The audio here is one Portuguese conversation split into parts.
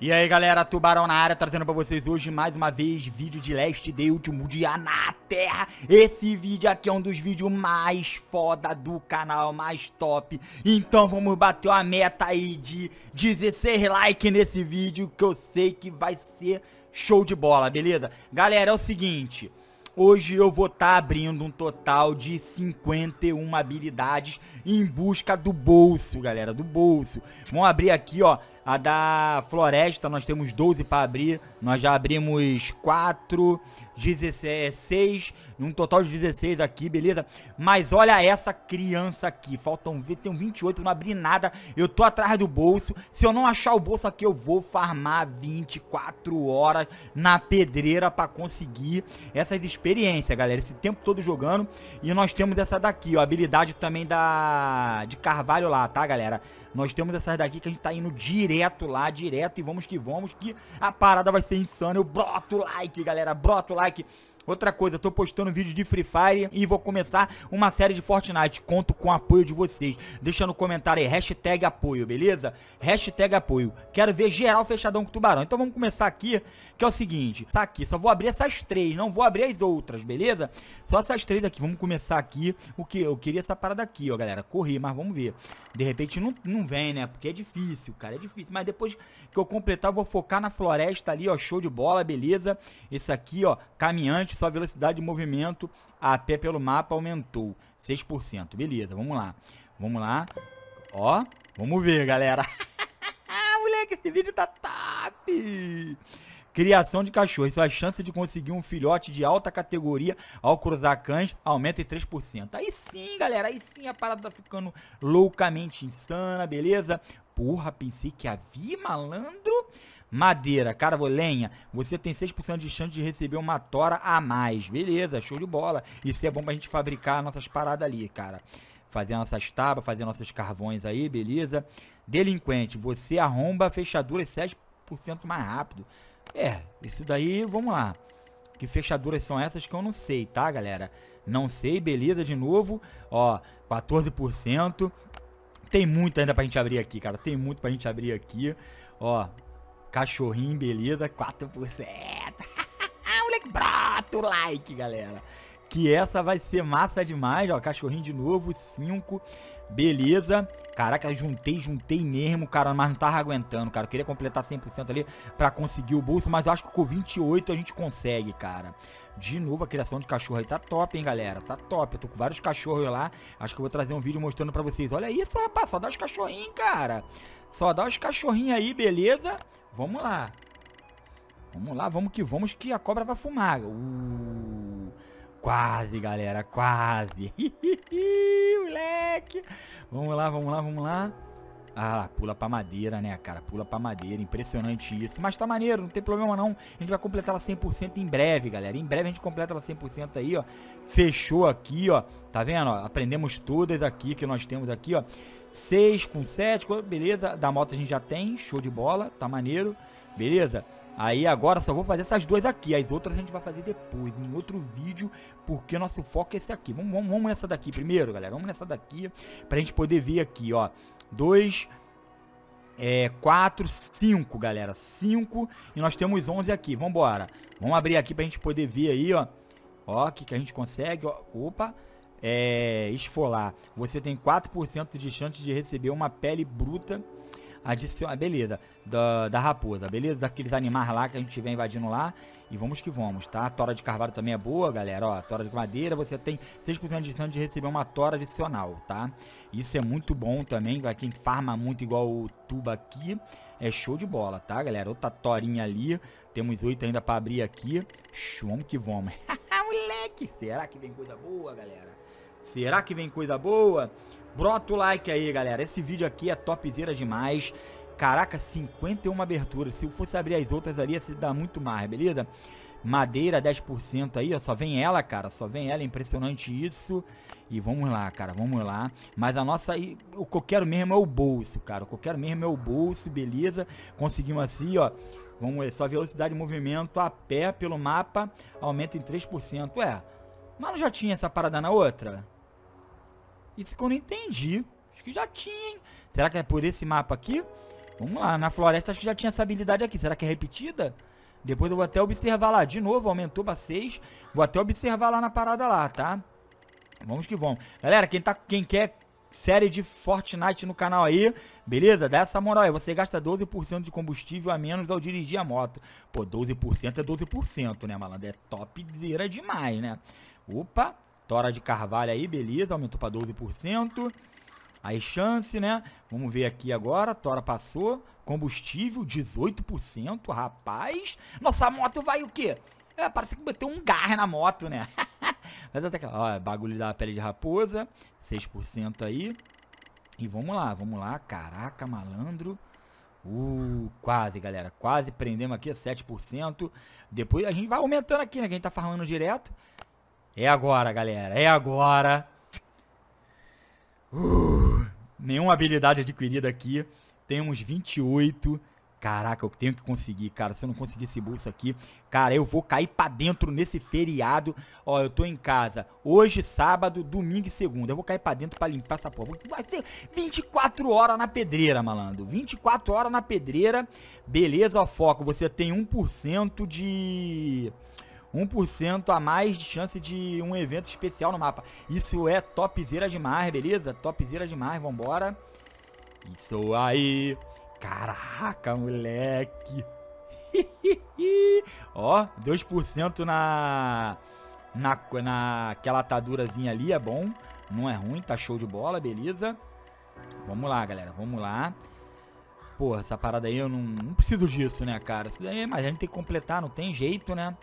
E aí galera, Tubarão na área, trazendo pra vocês hoje mais uma vez vídeo de Last Day, último dia na Terra Esse vídeo aqui é um dos vídeos mais foda do canal, mais top Então vamos bater uma meta aí de 16 likes nesse vídeo que eu sei que vai ser show de bola, beleza? Galera, é o seguinte, Hoje eu vou estar tá abrindo um total de 51 habilidades em busca do bolso, galera, do bolso. Vamos abrir aqui, ó, a da floresta, nós temos 12 para abrir. Nós já abrimos 4... Quatro... 16, um total de 16 aqui, beleza? Mas olha essa criança aqui, faltam tem 28, não abri nada, eu tô atrás do bolso, se eu não achar o bolso aqui eu vou farmar 24 horas na pedreira pra conseguir essas experiências, galera, esse tempo todo jogando, e nós temos essa daqui, ó, habilidade também da de Carvalho lá, tá, galera? Nós temos essas daqui que a gente tá indo direto lá, direto. E vamos que vamos, que a parada vai ser insana. Eu broto like, galera, broto like. Outra coisa, tô postando vídeo de Free Fire e vou começar uma série de Fortnite. Conto com o apoio de vocês. Deixa no comentário aí, hashtag apoio, beleza? Hashtag apoio. Quero ver geral fechadão com tubarão. Então vamos começar aqui, que é o seguinte. Tá aqui, só vou abrir essas três, não vou abrir as outras, beleza? Só essas três aqui. Vamos começar aqui. O que? Eu queria essa parada aqui, ó, galera. Correr, mas vamos ver. De repente não, não vem, né? Porque é difícil, cara, é difícil. Mas depois que eu completar, eu vou focar na floresta ali, ó. Show de bola, beleza? Esse aqui, ó, caminhante sua velocidade de movimento a pé pelo mapa aumentou. 6%. Beleza, vamos lá. Vamos lá. Ó, vamos ver, galera. Moleque, esse vídeo tá top! Criação de cachorros. Sua é chance de conseguir um filhote de alta categoria ao cruzar cães aumenta em 3%. Aí sim, galera. Aí sim a parada tá ficando loucamente insana, beleza? Porra, pensei que havia, malandro madeira, cara, vou lenha, você tem 6% de chance de receber uma tora a mais. Beleza, show de bola. Isso é bom pra gente fabricar nossas paradas ali, cara. Fazer nossas tábuas, fazer nossos carvões aí, beleza. Delinquente, você arromba fechadura 7% mais rápido. É, isso daí, vamos lá. Que fechaduras são essas que eu não sei, tá, galera? Não sei, beleza, de novo. Ó, 14%. Tem muito ainda pra gente abrir aqui, cara. Tem muito pra gente abrir aqui. Ó, Cachorrinho embelida, 4%. Moleque brato, like, galera. Que essa vai ser massa demais, ó. Cachorrinho de novo, 5. Beleza. Caraca, juntei, juntei mesmo, cara, mas não tava aguentando, cara. Eu queria completar 100% ali pra conseguir o bolso, mas acho que com 28 a gente consegue, cara. De novo, a criação de cachorro aí tá top, hein, galera? Tá top. Eu tô com vários cachorros lá. Acho que eu vou trazer um vídeo mostrando pra vocês. Olha isso, rapaz. Só dá os cachorrinhos, cara. Só dá os cachorrinhos aí, beleza? Vamos lá. Vamos lá, vamos que vamos, que a cobra vai fumar. Uh, quase, galera, quase. Moleque. Vamos lá, vamos lá, vamos lá. Ah, pula pra madeira, né, cara? Pula pra madeira, impressionante isso. Mas tá maneiro, não tem problema não. A gente vai completar ela 100% em breve, galera. Em breve a gente completa ela 100% aí, ó. Fechou aqui, ó. Tá vendo, ó? Aprendemos todas aqui que nós temos aqui, ó. 6 com 7, beleza. Da moto a gente já tem, show de bola, tá maneiro. Beleza. Aí agora só vou fazer essas duas aqui, as outras a gente vai fazer depois, em outro vídeo, porque nosso foco é esse aqui. Vamos, vamos, vamos nessa daqui primeiro, galera, vamos nessa daqui, pra gente poder ver aqui, ó. 2, 4, 5, galera, 5, e nós temos 11 aqui, vambora. Vamos abrir aqui pra gente poder ver aí, ó. Ó, o que, que a gente consegue, ó. Opa, é, esfolar, você tem 4% de chance de receber uma pele bruta adicional, beleza, da, da raposa, beleza? Daqueles animais lá que a gente estiver invadindo lá. E vamos que vamos, tá? A tora de carvalho também é boa, galera, ó. Tora de madeira, você tem 6% de chance de receber uma tora adicional, tá? Isso é muito bom também, pra quem farma muito igual o Tuba aqui. É show de bola, tá, galera? Outra torinha ali. Temos oito ainda pra abrir aqui. Vamos que vamos. Moleque, será que vem coisa boa, galera? Será que vem coisa boa? Brota o like aí, galera. Esse vídeo aqui é topzera demais. Caraca, 51 aberturas. Se eu fosse abrir as outras ali, ia se dar muito mais, beleza? Madeira 10% aí, ó, só vem ela, cara, só vem ela, é impressionante isso. E vamos lá, cara, vamos lá. Mas a nossa, o que eu quero mesmo é o bolso, cara, o que eu quero mesmo é o bolso, beleza. Conseguimos assim, ó, vamos ver, só velocidade de movimento a pé pelo mapa, aumenta em 3%. Ué, mas não já tinha essa parada na outra? Isso que eu não entendi. Acho que já tinha, hein? Será que é por esse mapa aqui? Vamos lá, na floresta acho que já tinha essa habilidade aqui. Será que é repetida? Depois eu vou até observar lá. De novo, aumentou pra 6. Vou até observar lá na parada lá, tá? Vamos que vamos. Galera, quem, tá, quem quer série de Fortnite no canal aí, beleza? Dá essa moral aí. Você gasta 12% de combustível a menos ao dirigir a moto. Pô, 12% é 12%, né, malandro? É topzera demais, né? Opa, Tora de Carvalho aí, beleza, aumentou para 12%. Aí chance, né? Vamos ver aqui agora, Tora passou. Combustível, 18%, rapaz. Nossa, moto vai o quê? É, parece que bateu um garra na moto, né? Mas até que, ó, bagulho da pele de raposa, 6% aí. E vamos lá, vamos lá. Caraca, malandro. Uh, quase, galera. Quase prendemos aqui 7%. Depois a gente vai aumentando aqui, né? Que a gente tá farmando direto. É agora, galera. É agora. Uh, nenhuma habilidade adquirida aqui. Temos 28. Caraca, eu tenho que conseguir, cara. Se eu não conseguir esse bolso aqui, cara, eu vou cair pra dentro nesse feriado. Ó, eu tô em casa hoje, sábado, domingo e segunda. Eu vou cair pra dentro pra limpar essa porra. Vai ser 24 horas na pedreira, malandro. 24 horas na pedreira. Beleza, ó, foco. Você tem 1% de 1% a mais de chance de um evento especial no mapa. Isso é topzera demais, beleza? Topzera demais, vambora. Isso aí. Caraca, moleque. Ó, 2% na, na, naquela atadurazinha ali, é bom. Não é ruim, tá show de bola, beleza. Vamos lá, galera, vamos lá. Porra, essa parada aí eu não, não preciso disso, né, cara? Isso daí, é, mas a gente tem que completar, não tem jeito, né?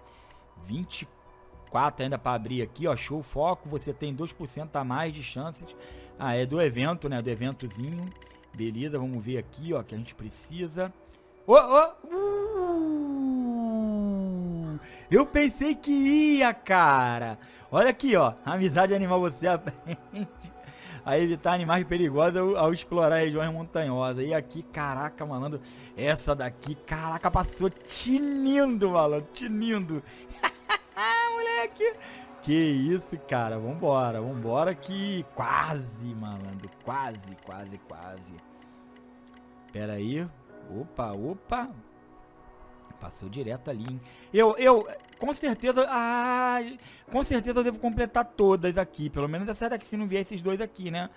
24 ainda para abrir aqui, ó. Show foco, você tem 2% a mais de chances. Ah, é do evento, né? Do eventozinho. Beleza, vamos ver aqui, ó, que a gente precisa. Ô, oh, oh, uh! Eu pensei que ia, cara. Olha aqui, ó. Amizade animal você aprende a evitar tá animais perigosos ao, ao explorar regiões montanhosas. E aqui, caraca, malandro, essa daqui, caraca, passou tinindo, malandro, tinindo. moleque! Que isso, cara, vambora, vambora que quase, malandro, quase, quase, quase. Pera aí, opa, opa, Passou direto ali, hein? Eu, eu, com certeza, com certeza eu devo completar todas aqui. Pelo menos essa daqui, se não vier esses dois aqui, né?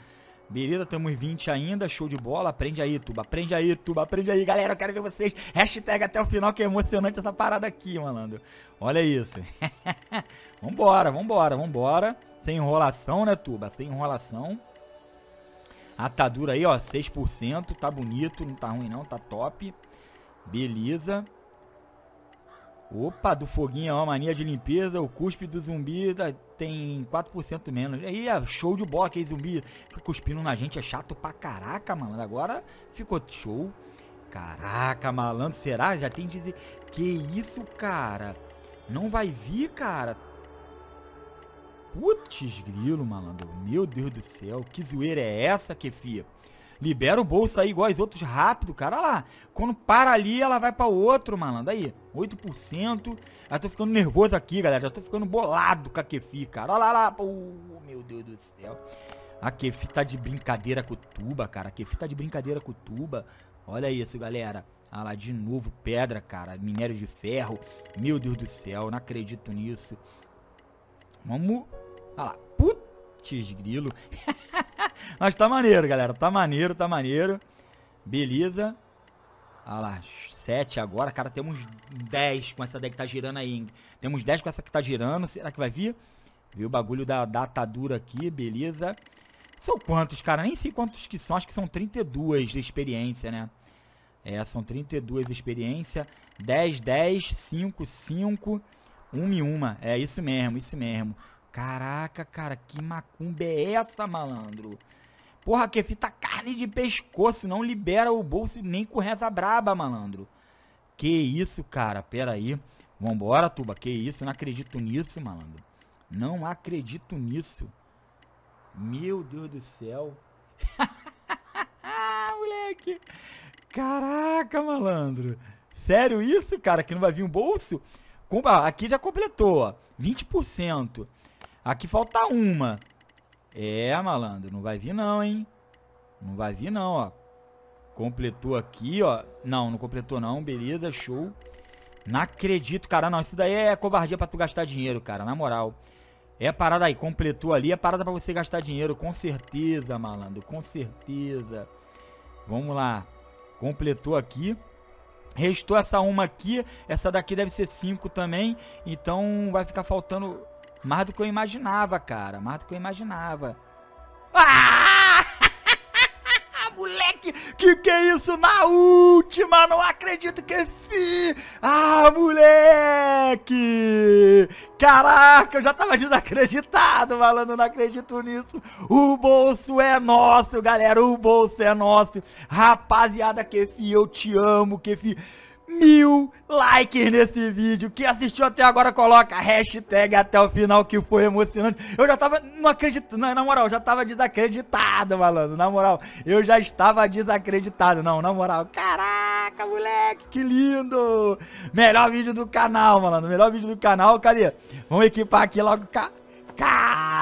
Beleza, temos 20 ainda, show de bola. Aprende aí, Tuba, aprende aí, Tuba, aprende aí. Galera, eu quero ver vocês. Hashtag até o final, que é emocionante essa parada aqui, malandro. Olha isso. vambora, vambora, vambora. Sem enrolação, né, Tuba? Sem enrolação. Atadura ah, tá aí, ó, 6%. Tá bonito, não tá ruim não, tá top. Beleza. Opa, do foguinho, ó, mania de limpeza, o cuspe do zumbi tá, tem 4% menos. Aí, show de bola aquele é zumbi. Cuspindo na gente é chato pra caraca, malandro. Agora ficou show. Caraca, malandro, será? Já tem dizer... Que isso, cara? Não vai vir, cara? Putz, grilo, malandro. Meu Deus do céu, que zoeira é essa, Kefia? Libera o bolso aí igual os outros rápido, cara. Olha lá. Quando para ali, ela vai pra outro, malandro. Aí, 8%. Já tô ficando nervoso aqui, galera. Já tô ficando bolado com a Kefi, cara. Olha lá, lá. Uh, meu Deus do céu. A Kefi tá de brincadeira com o Tuba, cara. A Kefi tá de brincadeira com o Tuba. Olha isso, galera. Olha lá, de novo pedra, cara. Minério de ferro. Meu Deus do céu, não acredito nisso. Vamos... Olha lá. Putz, grilo. Mas tá maneiro, galera. Tá maneiro, tá maneiro. Beleza. Olha ah lá, 7 agora. Cara, temos 10 com essa deck que tá girando aí. Temos 10 com essa que tá girando. Será que vai vir? Viu o bagulho da datadura aqui, beleza. São quantos, cara? Nem sei quantos que são. Acho que são 32 de experiência, né? É, são 32 de experiência. 10, 10, 5, 5, 1 e 1. É isso mesmo, isso mesmo. Caraca, cara, que macumba é essa, malandro? Porra, que fita carne de pescoço, não libera o bolso nem com reza braba, malandro. Que isso, cara, pera aí. Vambora, Tuba, que isso, não acredito nisso, malandro. Não acredito nisso. Meu Deus do céu. Moleque. Caraca, malandro. Sério isso, cara, que não vai vir um bolso? Aqui já completou, ó. 20%. Aqui falta uma. É, malandro, não vai vir não, hein? Não vai vir não, ó. Completou aqui, ó. Não, não completou não. Beleza, show. Não acredito, cara. Não, isso daí é covardia pra tu gastar dinheiro, cara. Na moral. É parada aí. Completou ali. É parada pra você gastar dinheiro. Com certeza, malandro. Com certeza. Vamos lá. Completou aqui. Restou essa uma aqui. Essa daqui deve ser cinco também. Então vai ficar faltando mais do que eu imaginava, cara. Mais do que eu imaginava. Ah! Moleque, que que é isso? Na última, não acredito que fi. Ah, moleque! Caraca, eu já tava desacreditado, falando, não acredito nisso. O bolso é nosso, galera, o bolso é nosso. Rapaziada, que fi, eu te amo, que fi mil likes nesse vídeo. Quem assistiu até agora, coloca hashtag até o final, que foi emocionante. Eu já tava, não acredito, não, na moral, eu já tava desacreditado, malandro. Na moral, eu já estava desacreditado, não, na moral. Caraca, moleque, que lindo. Melhor vídeo do canal, malandro, melhor vídeo do canal. Cadê? Vamos equipar aqui logo o carro.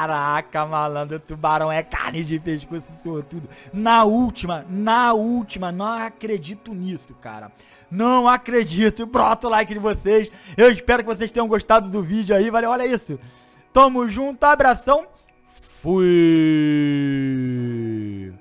Caraca, malandro, tubarão é carne de pescoço sortudo. Na última, na última, não acredito nisso, cara. Não acredito. Brota o like de vocês. Eu espero que vocês tenham gostado do vídeo aí, valeu? Olha isso. Tamo junto, abração. Fui.